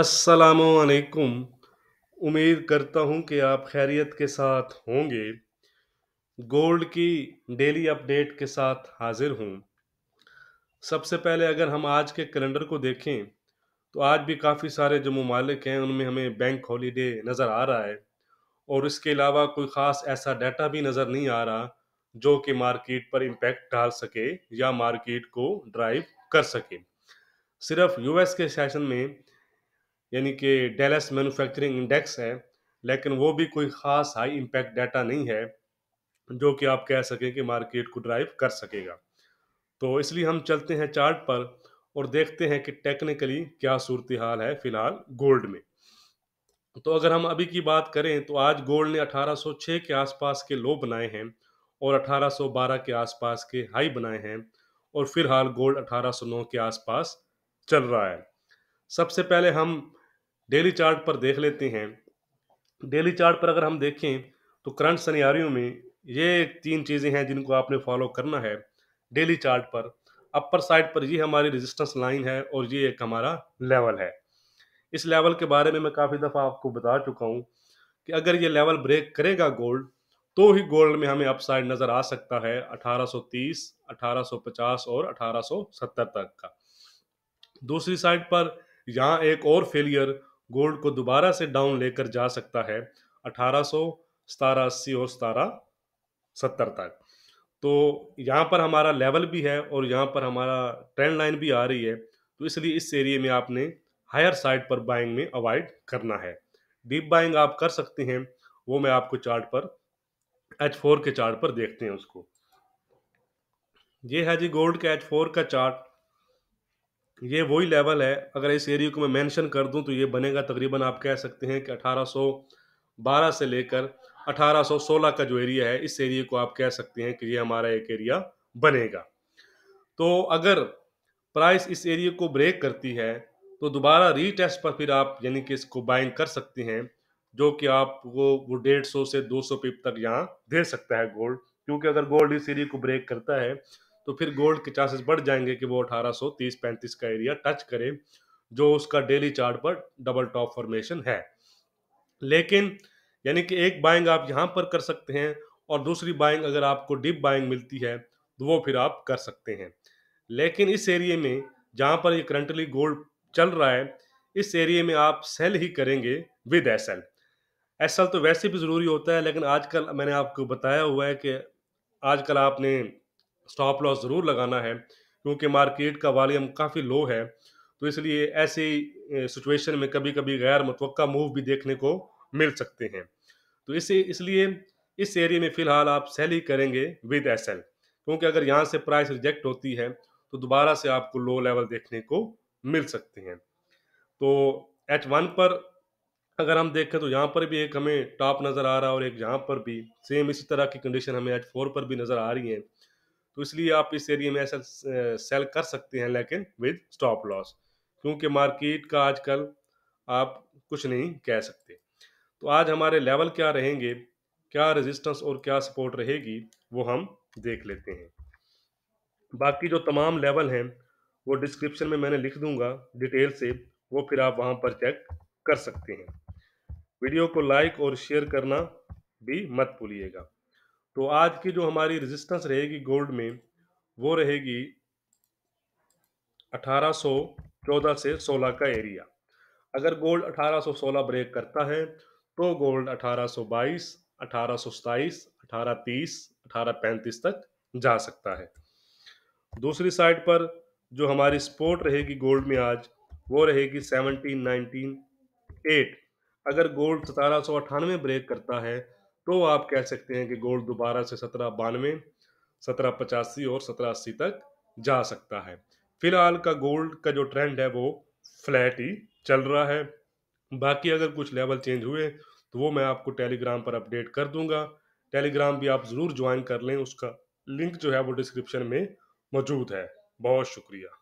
असलकुम उम्मीद करता हूं कि आप खैरियत के साथ होंगे गोल्ड की डेली अपडेट के साथ हाजिर हूं सबसे पहले अगर हम आज के कैलेंडर को देखें तो आज भी काफ़ी सारे जो ममालिक हैं उनमें हमें बैंक हॉलीडे नज़र आ रहा है और इसके अलावा कोई ख़ास ऐसा डाटा भी नज़र नहीं आ रहा जो कि मार्केट पर इम्पेक्ट डाल सके या मार्केट को ड्राइव कर सके सिर्फ यूएस के सेशन में यानी कि डेलस मैन्युफैक्चरिंग इंडेक्स है लेकिन वो भी कोई ख़ास हाई इम्पैक्ट डाटा नहीं है जो कि आप कह सकें कि मार्केट को ड्राइव कर सकेगा तो इसलिए हम चलते हैं चार्ट पर और देखते हैं कि टेक्निकली क्या सूरत हाल है फिलहाल गोल्ड में तो अगर हम अभी की बात करें तो आज गोल्ड ने 1806 के आसपास के लो बनाए हैं और 1812 के आसपास के हाई बनाए हैं और फिलहाल गोल्ड 1809 के आसपास चल रहा है सबसे पहले हम डेली चार्ट पर देख लेते हैं डेली चार्ट पर अगर हम देखें तो करंट सनियारियों में ये तीन चीज़ें हैं जिनको आपने फॉलो करना है डेली चार्ट पर अपर साइड पर ये हमारी रेजिस्टेंस लाइन है और ये एक हमारा लेवल है इस लेवल के बारे में मैं काफ़ी दफ़ा आपको बता चुका हूँ कि अगर ये लेवल ब्रेक करेगा गोल्ड तो ही गोल्ड में हमें अपसाइड नज़र आ सकता है 1830, 1850 और 1870 तक का दूसरी साइड पर यहाँ एक और फेलियर गोल्ड को दोबारा से डाउन लेकर जा सकता है अठारह सौ सतारह अस्सी और सतारह सत्तर तक तो यहाँ पर हमारा लेवल भी है और यहाँ पर हमारा ट्रेंड लाइन भी आ रही है तो इसलिए इस एरिए में आपने हायर साइड पर बाइंग में अवॉइड करना है डीप बाइंग आप कर सकते हैं वो मैं आपको चार्ट पर एच फोर के चार्ट पर देखते हैं उसको ये है जी गोल्ड के एच फोर का चार्ट ये वही लेवल है अगर इस एरिया को मैं मेंशन कर दूं तो ये बनेगा तकरीबन आप कह सकते हैं कि 1812 से लेकर 1816 का जो एरिया है इस एरिया को आप कह सकते हैं कि ये हमारा एक एरिया बनेगा तो अगर प्राइस इस एरिया को ब्रेक करती है तो दोबारा रीटेस्ट पर फिर आप यानी कि इसको बाइंग कर सकते हैं जो कि आपको वो डेढ़ सौ से दो सौ पिप तक यहाँ दे सकता है गोल्ड क्योंकि अगर गोल्ड इस एरिए को ब्रेक करता है तो फिर गोल्ड के चांसेस बढ़ जाएंगे कि वो 1830 35 का एरिया टच करे जो उसका डेली चार्ट पर डबल टॉप फॉर्मेशन है लेकिन यानी कि एक बाइंग आप यहाँ पर कर सकते हैं और दूसरी बाइंग अगर आपको डिप बाइंग मिलती है तो वो फिर आप कर सकते हैं लेकिन इस एरिए में जहाँ पर ये करंटली गोल्ड चल रहा है इस एरिए में आप सेल ही करेंगे with S L S L तो वैसे भी ज़रूरी होता है लेकिन आजकल मैंने आपको बताया हुआ है कि आजकल आपने स्टॉप लॉस ज़रूर लगाना है क्योंकि मार्केट का वॉल्यूम काफ़ी लो है तो इसलिए ऐसी सिचुएशन में कभी कभी गैर मुतव मूव भी देखने को मिल सकते हैं तो इसे इसलिए इस एरिए में फ़िलहाल आप सेल ही करेंगे विद एस क्योंकि अगर यहाँ से प्राइस रिजेक्ट होती है तो दोबारा से आपको लो लेवल देखने को मिल सकते हैं तो एच वन पर अगर हम देखें तो यहाँ पर भी एक हमें टॉप नज़र आ रहा है और एक यहाँ पर भी सेम इसी तरह की कंडीशन हमें एच फोर पर भी नज़र आ रही है तो इसलिए आप इस एरिया में ऐसा सेल कर सकते हैं लेकिन विद स्टॉप लॉस क्योंकि मार्केट का आजकल आप कुछ नहीं कह सकते तो आज हमारे लेवल क्या रहेंगे क्या रेजिस्टेंस और क्या सपोर्ट रहेगी वो हम देख लेते हैं बाकी जो तमाम लेवल हैं वो डिस्क्रिप्शन में मैंने लिख दूंगा डिटेल से वो फिर आप वहाँ पर चेक कर सकते हैं वीडियो को लाइक और शेयर करना भी मत भूलिएगा तो आज की जो हमारी रेजिस्टेंस रहेगी गोल्ड में वो रहेगी 1814 से 16 का एरिया अगर गोल्ड 1816 ब्रेक करता है तो गोल्ड 1822, 1827, 1830, तीस तक जा सकता है दूसरी साइड पर जो हमारी स्पोर्ट रहेगी गोल्ड में आज वो रहेगी नाइनटीन एट अगर गोल्ड सतारह ब्रेक करता है तो आप कह सकते हैं कि गोल्ड दोबारा से सत्रह बानवे सत्रह पचासी और सत्रह अस्सी तक जा सकता है फिलहाल का गोल्ड का जो ट्रेंड है वो फ्लैट ही चल रहा है बाकी अगर कुछ लेवल चेंज हुए तो वो मैं आपको टेलीग्राम पर अपडेट कर दूंगा टेलीग्राम भी आप ज़रूर ज्वाइन कर लें उसका लिंक जो है वो डिस्क्रिप्शन में मौजूद है बहुत शुक्रिया